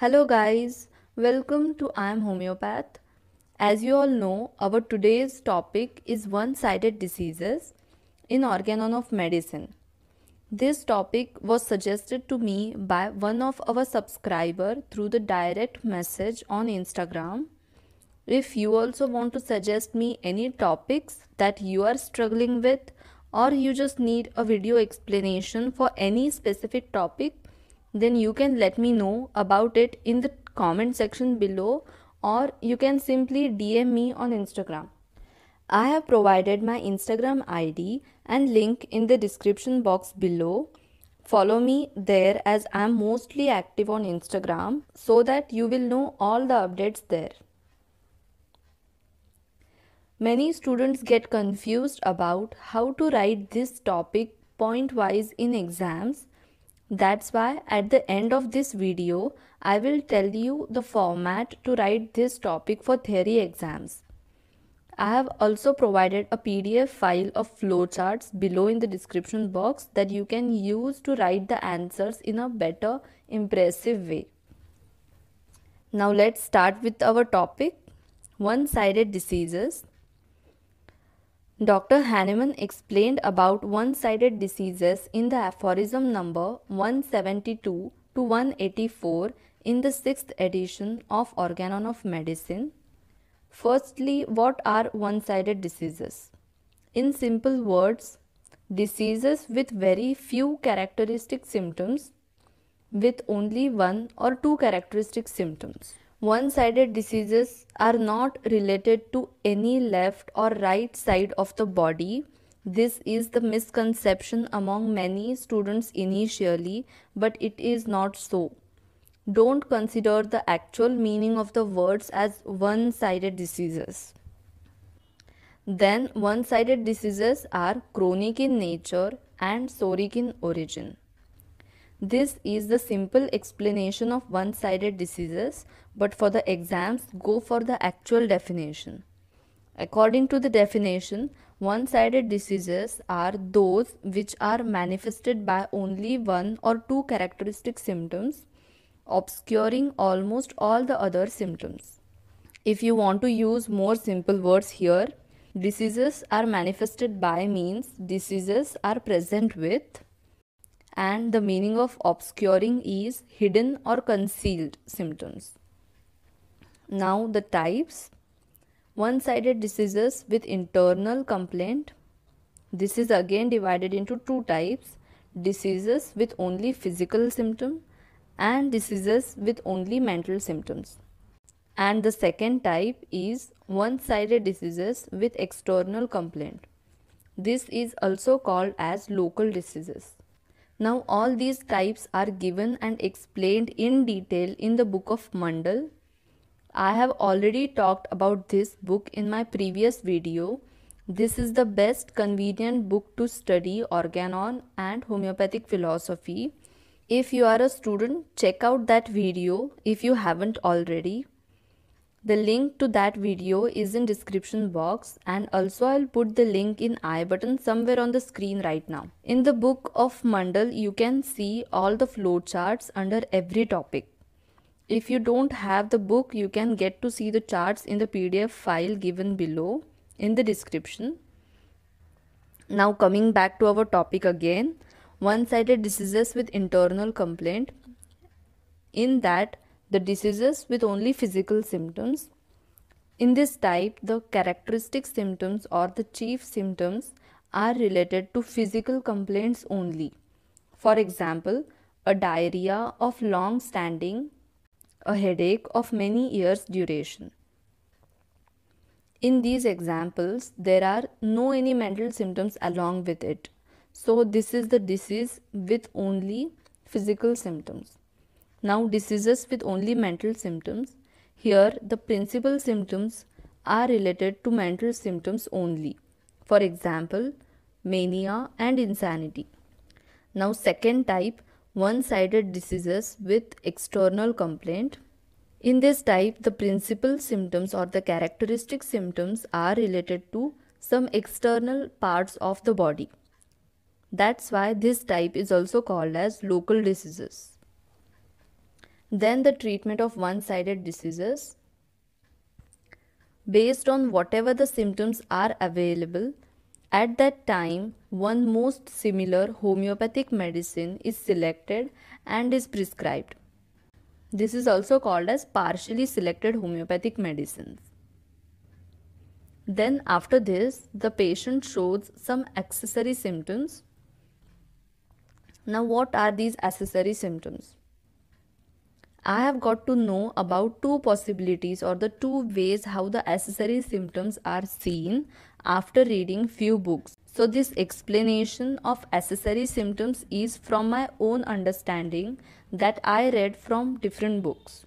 Hello guys, welcome to I am homeopath. As you all know, our today's topic is one-sided diseases in Organon of Medicine. This topic was suggested to me by one of our subscriber through the direct message on Instagram. If you also want to suggest me any topics that you are struggling with or you just need a video explanation for any specific topic, then you can let me know about it in the comment section below or you can simply DM me on Instagram. I have provided my Instagram ID and link in the description box below. Follow me there as I am mostly active on Instagram so that you will know all the updates there. Many students get confused about how to write this topic point wise in exams that's why at the end of this video, I will tell you the format to write this topic for theory exams. I have also provided a PDF file of flowcharts below in the description box that you can use to write the answers in a better, impressive way. Now let's start with our topic, one-sided diseases. Dr. Hahnemann explained about one-sided diseases in the aphorism number 172 to 184 in the 6th edition of Organon of Medicine. Firstly, what are one-sided diseases? In simple words, diseases with very few characteristic symptoms with only one or two characteristic symptoms. One sided diseases are not related to any left or right side of the body. This is the misconception among many students initially, but it is not so. Don't consider the actual meaning of the words as one sided diseases. Then, one sided diseases are chronic in nature and psoric in origin. This is the simple explanation of one-sided diseases, but for the exams, go for the actual definition. According to the definition, one-sided diseases are those which are manifested by only one or two characteristic symptoms, obscuring almost all the other symptoms. If you want to use more simple words here, diseases are manifested by means diseases are present with and the meaning of obscuring is hidden or concealed symptoms. Now the types one-sided diseases with internal complaint. This is again divided into two types diseases with only physical symptom and diseases with only mental symptoms. And the second type is one-sided diseases with external complaint. This is also called as local diseases. Now all these types are given and explained in detail in the book of Mandal. I have already talked about this book in my previous video. This is the best convenient book to study organon and homeopathic philosophy. If you are a student, check out that video if you haven't already. The link to that video is in description box and also I'll put the link in i button somewhere on the screen right now. In the book of Mandal, you can see all the flowcharts under every topic. If you don't have the book, you can get to see the charts in the PDF file given below in the description. Now coming back to our topic again, one-sided diseases with internal complaint. In that, the diseases with only physical symptoms. In this type, the characteristic symptoms or the chief symptoms are related to physical complaints only. For example, a diarrhea of long standing, a headache of many years' duration. In these examples, there are no any mental symptoms along with it. So, this is the disease with only physical symptoms. Now diseases with only mental symptoms. Here the principal symptoms are related to mental symptoms only. For example, mania and insanity. Now second type one-sided diseases with external complaint. In this type, the principal symptoms or the characteristic symptoms are related to some external parts of the body. That's why this type is also called as local diseases. Then the treatment of one-sided diseases. Based on whatever the symptoms are available, at that time, one most similar homeopathic medicine is selected and is prescribed. This is also called as partially selected homeopathic medicines. Then, after this, the patient shows some accessory symptoms. Now, what are these accessory symptoms? I have got to know about two possibilities or the two ways how the accessory symptoms are seen after reading few books. So this explanation of accessory symptoms is from my own understanding that I read from different books.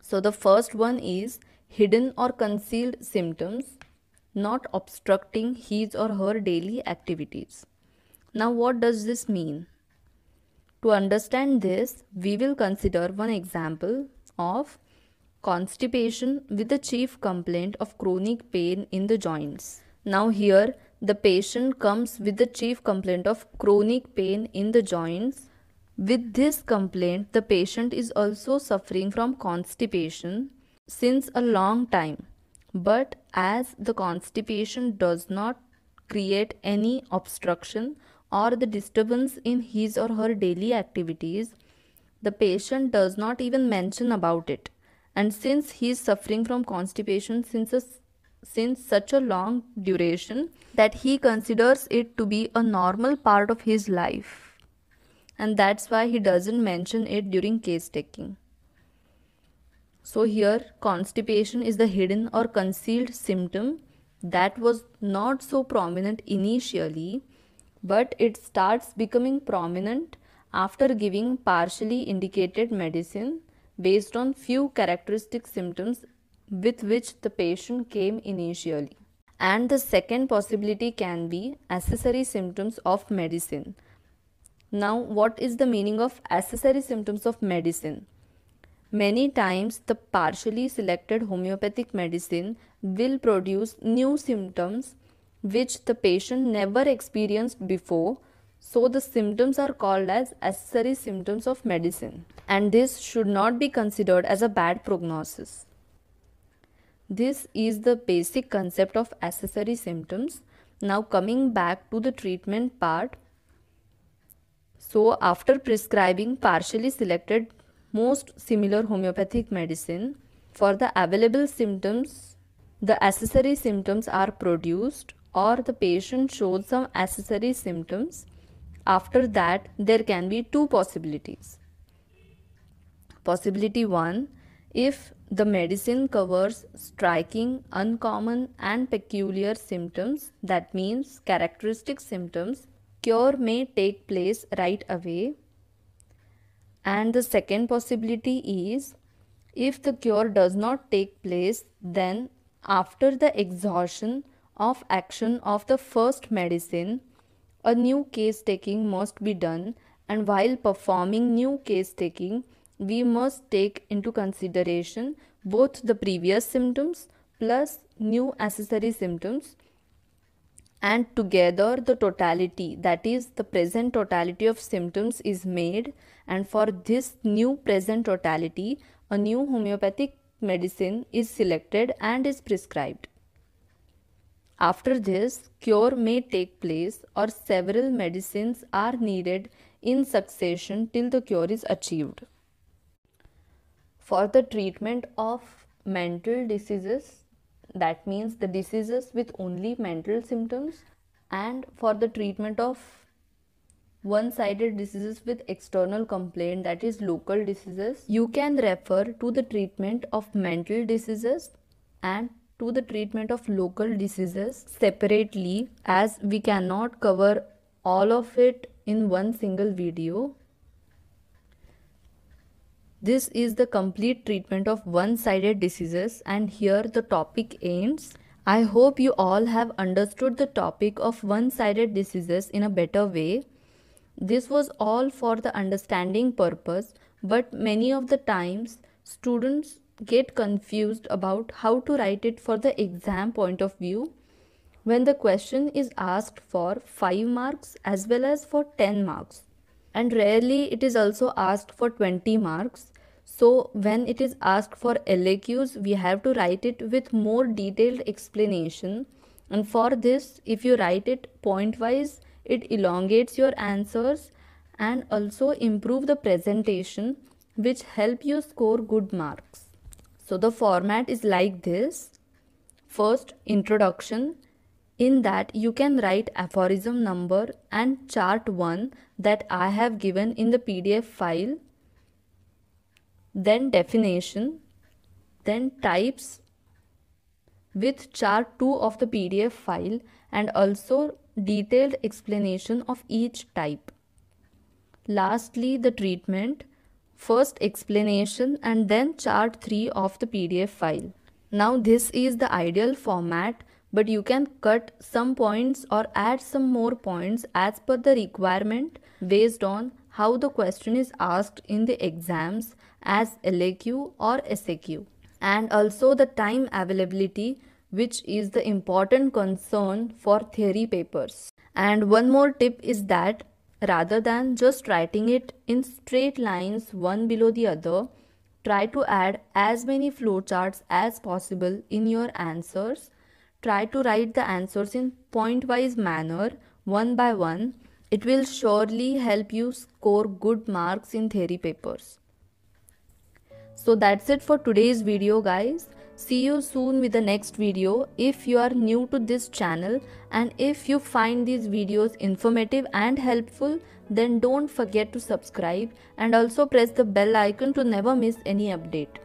So the first one is hidden or concealed symptoms not obstructing his or her daily activities. Now what does this mean? To understand this, we will consider one example of constipation with the chief complaint of chronic pain in the joints. Now here, the patient comes with the chief complaint of chronic pain in the joints. With this complaint, the patient is also suffering from constipation since a long time. But as the constipation does not create any obstruction, or the disturbance in his or her daily activities, the patient does not even mention about it. And since he is suffering from constipation since, a, since such a long duration, that he considers it to be a normal part of his life. And that's why he doesn't mention it during case taking. So, here constipation is the hidden or concealed symptom that was not so prominent initially but it starts becoming prominent after giving partially indicated medicine based on few characteristic symptoms with which the patient came initially. And the second possibility can be accessory symptoms of medicine. Now, what is the meaning of accessory symptoms of medicine? Many times, the partially selected homeopathic medicine will produce new symptoms which the patient never experienced before. So, the symptoms are called as accessory symptoms of medicine, and this should not be considered as a bad prognosis. This is the basic concept of accessory symptoms. Now, coming back to the treatment part. So, after prescribing partially selected most similar homeopathic medicine, for the available symptoms, the accessory symptoms are produced or the patient shows some accessory symptoms, after that there can be two possibilities. Possibility 1 if the medicine covers striking, uncommon, and peculiar symptoms, that means characteristic symptoms, cure may take place right away. And the second possibility is if the cure does not take place, then after the exhaustion, of action of the first medicine, a new case taking must be done, and while performing new case taking, we must take into consideration both the previous symptoms plus new accessory symptoms and together the totality that is the present totality of symptoms is made and for this new present totality a new homeopathic medicine is selected and is prescribed after this, cure may take place or several medicines are needed in succession till the cure is achieved. For the treatment of mental diseases, that means the diseases with only mental symptoms, and for the treatment of one sided diseases with external complaint, that is local diseases, you can refer to the treatment of mental diseases and to the treatment of local diseases separately as we cannot cover all of it in one single video. This is the complete treatment of one-sided diseases and here the topic ends. I hope you all have understood the topic of one-sided diseases in a better way. This was all for the understanding purpose but many of the times students get confused about how to write it for the exam point of view when the question is asked for 5 marks as well as for 10 marks and rarely it is also asked for 20 marks so when it is asked for LAQs we have to write it with more detailed explanation and for this if you write it point wise it elongates your answers and also improve the presentation which help you score good marks so the format is like this. First, introduction. In that, you can write aphorism number and chart 1 that I have given in the PDF file. Then definition. Then types with chart 2 of the PDF file and also detailed explanation of each type. Lastly, the treatment First explanation and then chart 3 of the PDF file. Now this is the ideal format but you can cut some points or add some more points as per the requirement based on how the question is asked in the exams as LAQ or SAQ and also the time availability which is the important concern for theory papers. And one more tip is that Rather than just writing it in straight lines one below the other, try to add as many flowcharts as possible in your answers. Try to write the answers in point-wise manner, one by one. It will surely help you score good marks in theory papers. So that's it for today's video guys. See you soon with the next video. If you are new to this channel and if you find these videos informative and helpful, then don't forget to subscribe and also press the bell icon to never miss any update.